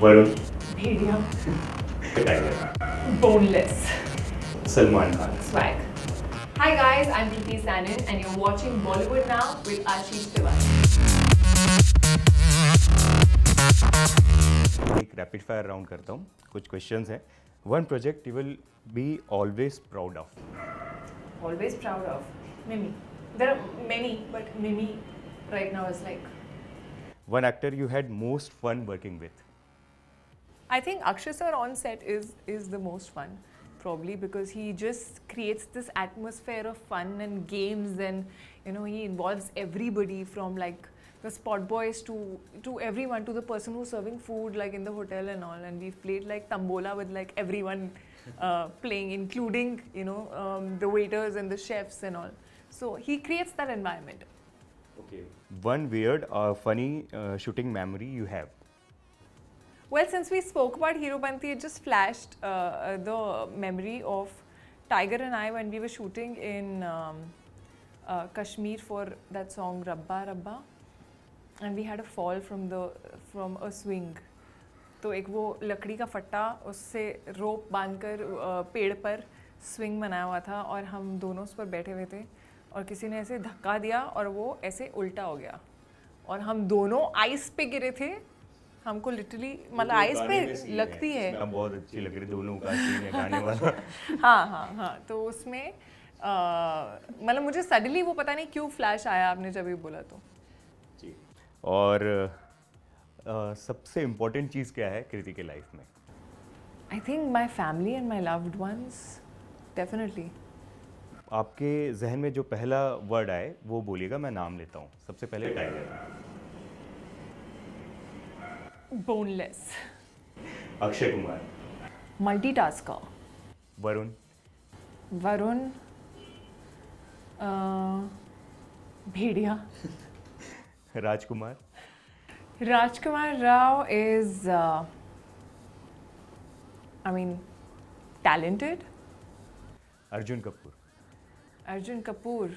Varun. Media. Kataya. Boneless. Salman Khan. Swag. Hi guys, I'm Kriti Sanin and you're watching Bollywood Now with Ashish Tiwan. एक rapid fire round करता हूँ questions questions हैं one project you will be always proud of always proud of Mimi there are many but Mimi right now is like one actor you had most fun working I think Akshay sir on set is is the most fun, probably because he just creates this atmosphere of fun and games, and you know he involves everybody from like the spot boys to to everyone to the person who's serving food like in the hotel and all and we've played like tambola with like everyone uh, playing including you know um, the waiters and the chefs and all so he creates that environment okay one weird uh, funny uh, shooting memory you have Well, since we spoke about Hero Banti, it just flashed uh, the memory of Tiger and I when we were shooting in um, uh, Kashmir for that song Rabba Rabba, and we had a fall from the from a swing. तो एक वो लकड़ी का फट्टा उससे रोप बांधकर पेड़ पर स्विंग बनाया हुआ था और हम दोनों उस पर बैठे हुए थे और किसी ने ऐसे धक्का दिया और वो ऐसे उल्टा हो गया और हम दोनों आइस पे गिरे थे हमको लिटरली मतलब आइस पे लगती है, बहुत अच्छी लग रही दोनों का सीन है गाने वाला हाँ हाँ हाँ तो उसमें मतलब मुझे सडनली वो पता नहीं क्यों फ्लैश आया आपने जब ये बोला तो और सबसे इम्पोर्टेंट चीज़ क्या है कृति के लाइफ में I think my family and my loved ones definitely आपके जहन में जो पहला वर्ड आए वो बोलिएगा मैं नाम लेता हूँ सबसे पहले Tiger boneless Akshay Kumar multitasker Varun Varun Bhediya Rajkummar Rajkummar Rao is I mean talented Arjun Kapoor Arjun Kapoor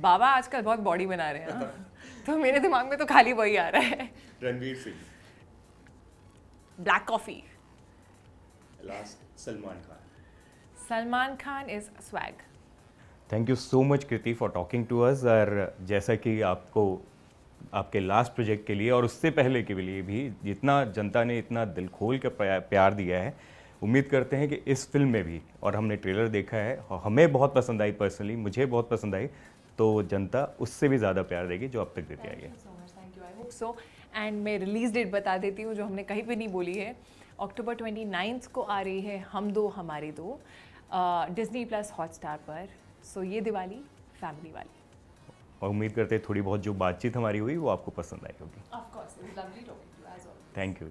बाबा आजकल बहुत बॉडी बना रहे हैं तो मेरे दिमाग में तो खाली वही आ रहा है Ranveer Singh black coffee last Salman Khan Salman Khan is swag thank you so much Kriti for talking to us और जैसा कि आपको आपके लास्ट प्रोजेक्ट के लिए और उससे पहले के लिए भी जितना जनता ने इतना दिल खोल कर प्यार दिया है उम्मीद करते हैं कि इस फिल्म में भी और हमने ट्रेलर देखा है और हमें बहुत पसंद आई पर्सनली मुझे बहुत पसंद आई तो जनता उससे भी ज़्यादा प्यार देगी जो अब तक देती आई है you I hope so and मैं रिलीज़ डेट बता देती हूँ जो हमने कहीं पर नहीं बोली है अक्टूबर ट्वेंटी नाइन्थ को आ रही है हम दो हमारे दो डिज्नी प्लस हॉटस्टार पर सो ये दिवाली फैमिली वाली और उम्मीद करते हैं थोड़ी बहुत जो बातचीत हमारी हुई वो आपको पसंद आई होगी थैंक यू